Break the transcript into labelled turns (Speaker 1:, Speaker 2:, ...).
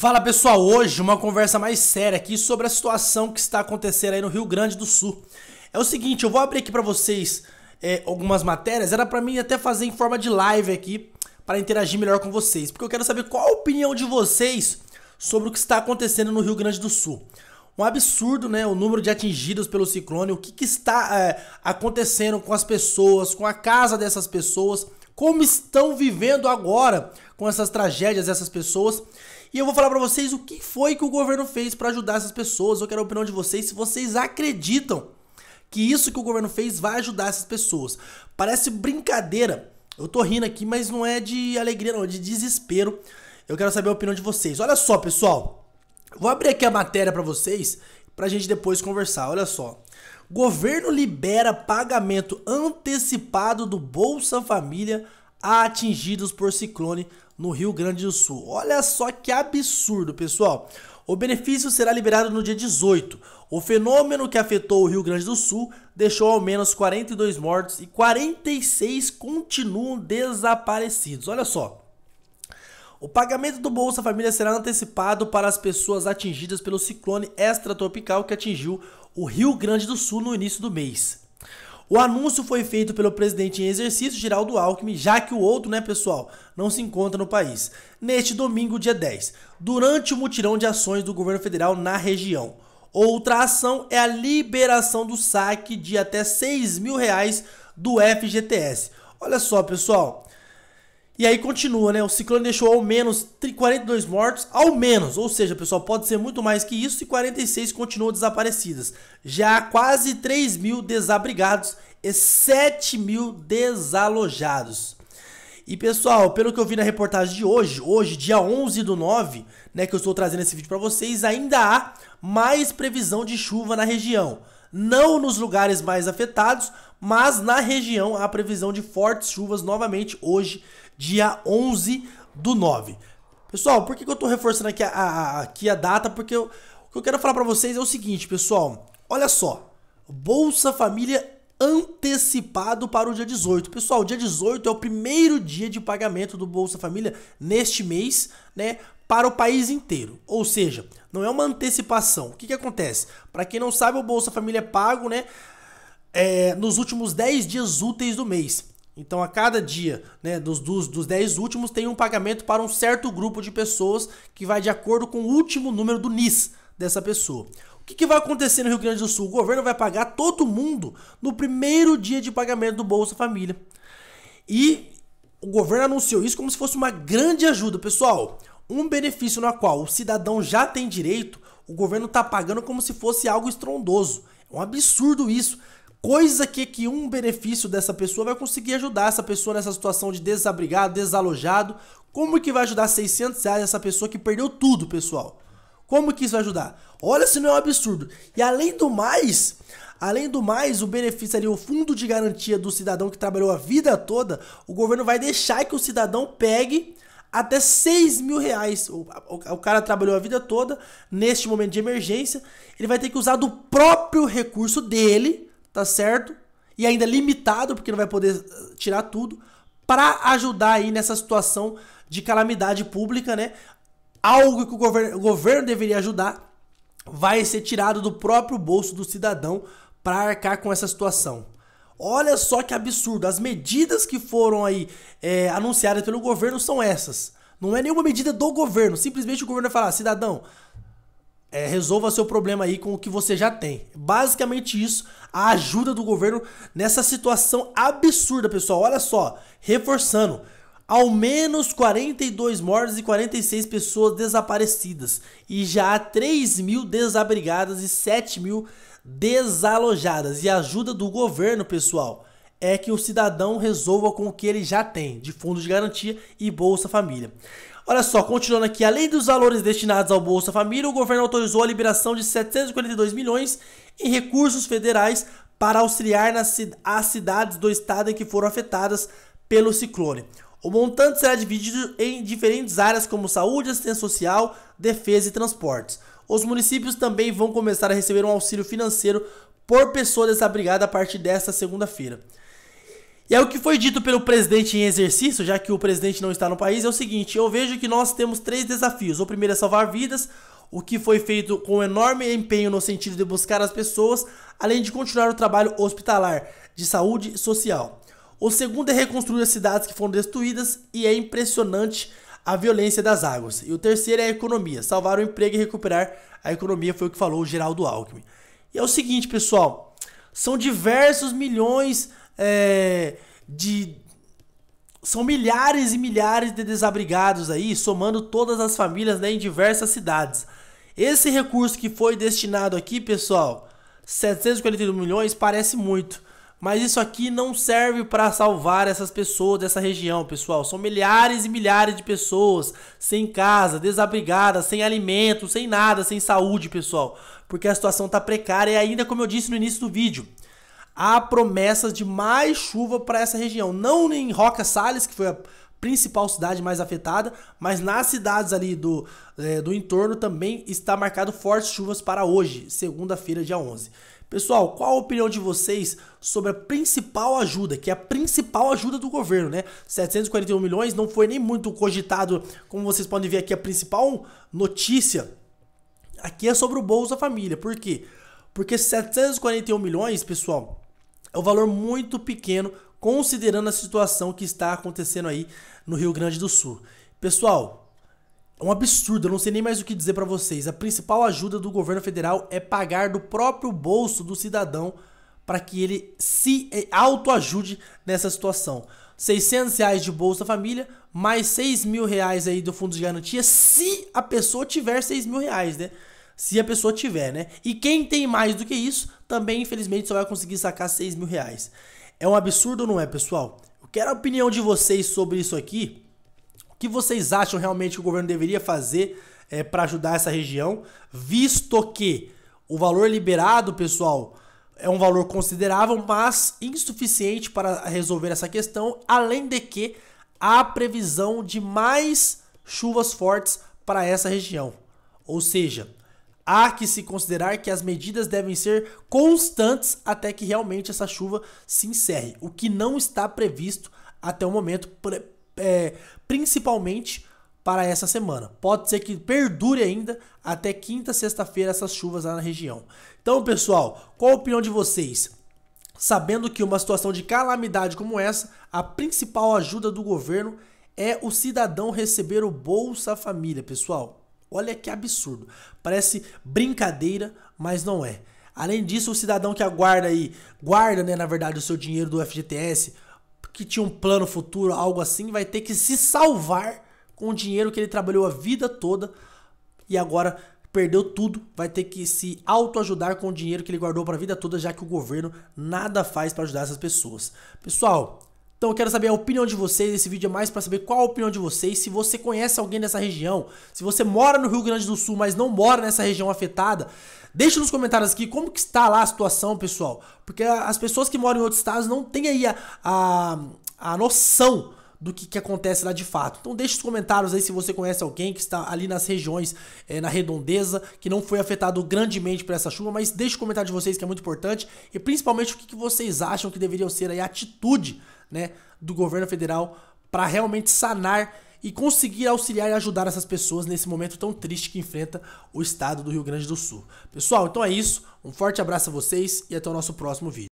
Speaker 1: Fala pessoal, hoje uma conversa mais séria aqui sobre a situação que está acontecendo aí no Rio Grande do Sul. É o seguinte, eu vou abrir aqui para vocês é, algumas matérias, era para mim até fazer em forma de live aqui para interagir melhor com vocês, porque eu quero saber qual a opinião de vocês sobre o que está acontecendo no Rio Grande do Sul. Um absurdo, né? O número de atingidos pelo ciclone, o que, que está é, acontecendo com as pessoas, com a casa dessas pessoas, como estão vivendo agora com essas tragédias, essas pessoas. E eu vou falar para vocês o que foi que o governo fez para ajudar essas pessoas. Eu quero a opinião de vocês se vocês acreditam que isso que o governo fez vai ajudar essas pessoas. Parece brincadeira. Eu tô rindo aqui, mas não é de alegria, não, é de desespero. Eu quero saber a opinião de vocês. Olha só, pessoal. Vou abrir aqui a matéria para vocês pra gente depois conversar. Olha só. Governo libera pagamento antecipado do Bolsa Família a atingidos por ciclone no Rio Grande do Sul. Olha só que absurdo, pessoal. O benefício será liberado no dia 18. O fenômeno que afetou o Rio Grande do Sul deixou ao menos 42 mortos e 46 continuam desaparecidos. Olha só. O pagamento do Bolsa Família será antecipado para as pessoas atingidas pelo ciclone extratropical que atingiu o Rio Grande do Sul no início do mês. O anúncio foi feito pelo presidente em exercício, Geraldo Alckmin, já que o outro, né, pessoal, não se encontra no país. Neste domingo, dia 10, durante o mutirão de ações do governo federal na região. Outra ação é a liberação do saque de até 6 mil reais do FGTS. Olha só, pessoal, e aí continua, né? O ciclone deixou ao menos 42 mortos, ao menos. Ou seja, pessoal, pode ser muito mais que isso e 46 continuam desaparecidas. Já há quase 3 mil desabrigados e 7 mil desalojados. E pessoal, pelo que eu vi na reportagem de hoje, hoje, dia 11 do 9, né, que eu estou trazendo esse vídeo para vocês, ainda há mais previsão de chuva na região. Não nos lugares mais afetados, mas na região há previsão de fortes chuvas novamente hoje, dia 11 do 9. Pessoal, por que, que eu estou reforçando aqui a, a, aqui a data? Porque eu, o que eu quero falar para vocês é o seguinte, pessoal. Olha só, Bolsa Família antecipado para o dia 18. Pessoal, dia 18 é o primeiro dia de pagamento do Bolsa Família neste mês, né? Para o país inteiro. Ou seja, não é uma antecipação. O que, que acontece? Para quem não sabe, o Bolsa Família é pago, né? É, nos últimos 10 dias úteis do mês. Então, a cada dia né, dos, dos, dos 10 últimos, tem um pagamento para um certo grupo de pessoas que vai de acordo com o último número do NIS dessa pessoa. O que, que vai acontecer no Rio Grande do Sul? O governo vai pagar todo mundo no primeiro dia de pagamento do Bolsa Família. E o governo anunciou isso como se fosse uma grande ajuda. Pessoal, um benefício no qual o cidadão já tem direito, o governo está pagando como se fosse algo estrondoso. É um absurdo isso. Coisa que, que um benefício dessa pessoa vai conseguir ajudar essa pessoa nessa situação de desabrigado, desalojado. Como que vai ajudar 600 reais essa pessoa que perdeu tudo, pessoal? Como que isso vai ajudar? Olha se não é um absurdo. E além do mais, além do mais, o benefício ali, o fundo de garantia do cidadão que trabalhou a vida toda, o governo vai deixar que o cidadão pegue até 6 mil reais. O, o, o, cara trabalhou a vida toda, neste momento de emergência, ele vai ter que usar do próprio recurso dele, tá certo? E ainda limitado, porque não vai poder eh, tirar tudo, para ajudar aí nessa situação de calamidade pública, né? Algo que o governo, o governo deveria ajudar vai ser tirado do próprio bolso do cidadão para arcar com essa situação. Olha só que absurdo. As medidas que foram aí é, anunciadas pelo governo são essas. Não é nenhuma medida do governo. Simplesmente o governo vai falar, cidadão, é, resolva seu problema aí com o que você já tem. Basicamente isso, a ajuda do governo nessa situação absurda, pessoal. Olha só, reforçando. Ao menos 42 mortos e 46 pessoas desaparecidas. E já há 3 mil desabrigadas e 7 mil desalojadas. E ajuda do governo, pessoal, é que o cidadão resolva com o que ele já tem, de fundo de garantia e Bolsa Família. Olha só, continuando aqui, além dos valores destinados ao Bolsa Família, o governo autorizou a liberação de 742 milhões em recursos federais para auxiliar nas as cidades do estado em que foram afetadas pelo ciclone. O montante será dividido em diferentes áreas como saúde, assistência social, defesa e transportes os municípios também vão começar a receber um auxílio financeiro por pessoa desabrigada a partir desta segunda-feira. E aí é o que foi dito pelo presidente em exercício, já que o presidente não está no país, é o seguinte: eu vejo que nós temos três desafios. O primeiro é salvar vidas, o que foi feito com enorme empenho no sentido de buscar as pessoas, além de continuar o trabalho hospitalar, de saúde social. O segundo é reconstruir as cidades que foram destruídas e é impressionante a violência das águas. E o terceiro é a economia, salvar o emprego e recuperar a economia, foi o que falou o Geraldo Alckmin. E é o seguinte, pessoal, são diversos milhões é, de. São milhares e milhares de desabrigados aí, somando todas as famílias né, em diversas cidades. Esse recurso que foi destinado aqui, pessoal, 741 milhões, parece muito. Mas isso aqui não serve para salvar essas pessoas dessa região, pessoal. São milhares e milhares de pessoas sem casa, desabrigadas, sem alimento, sem nada, sem saúde, pessoal. Porque a situação tá precária e ainda, como eu disse no início do vídeo, há promessas de mais chuva para essa região. Não em Roca Salles, que foi a principal cidade mais afetada, mas nas cidades ali do, é, do entorno também está marcado fortes chuvas para hoje, segunda-feira, dia 11. Pessoal, qual a opinião de vocês sobre a principal ajuda, que é a principal ajuda do governo, né? 741 milhões não foi nem muito cogitado, como vocês podem ver aqui, a principal notícia aqui é sobre o Bolsa Família. Por quê? Porque 741 milhões, pessoal, é um valor muito pequeno considerando a situação que está acontecendo aí no Rio Grande do Sul. Pessoal, é um absurdo, eu não sei nem mais o que dizer para vocês. A principal ajuda do governo federal é pagar do próprio bolso do cidadão para que ele se autoajude nessa situação. 600 reais de Bolsa Família, mais 6 mil reais aí do Fundo de Garantia, se a pessoa tiver 6 mil reais, né? Se a pessoa tiver, né? E quem tem mais do que isso, também infelizmente só vai conseguir sacar 6 mil reais. É um absurdo, não é, pessoal? Eu quero a opinião de vocês sobre isso aqui que vocês acham realmente que o governo deveria fazer é, eh, para ajudar essa região, visto que o valor liberado, pessoal, é um valor considerável, mas insuficiente para resolver essa questão, além de que há previsão de mais chuvas fortes para essa região. Ou seja, há que se considerar que as medidas devem ser constantes até que realmente essa chuva se encerre, o que não está previsto até o momento é, principalmente para essa semana. Pode ser que perdure ainda até quinta, sexta-feira essas chuvas lá na região. Então, pessoal, qual a opinião de vocês? Sabendo que uma situação de calamidade como essa, a principal ajuda do governo é o cidadão receber o Bolsa Família, pessoal. Olha que absurdo. Parece brincadeira, mas não é. Além disso, o cidadão que aguarda aí, guarda, né, na verdade, o seu dinheiro do FGTS que tinha um plano futuro, algo assim, vai ter que se salvar com o dinheiro que ele trabalhou a vida toda e agora perdeu tudo, vai ter que se autoajudar com o dinheiro que ele guardou para a vida toda, já que o governo nada faz para ajudar essas pessoas. Pessoal, então eu quero saber a opinião de vocês, esse vídeo é mais para saber qual a opinião de vocês, se você conhece alguém dessa região, se você mora no Rio Grande do Sul, mas não mora nessa região afetada, deixe nos comentários aqui como que está lá a situação, pessoal, porque as pessoas que moram em outros estados não têm aí a, a, a noção do que, que acontece lá de fato. Então deixe os comentários aí se você conhece alguém que está ali nas regiões, é, na redondeza, que não foi afetado grandemente por essa chuva, mas deixe o comentário de vocês que é muito importante e principalmente o que, que vocês acham que deveria ser a atitude né, do governo federal para realmente sanar e conseguir auxiliar e ajudar essas pessoas nesse momento tão triste que enfrenta o estado do Rio Grande do Sul. Pessoal, então é isso. Um forte abraço a vocês e até o nosso próximo vídeo.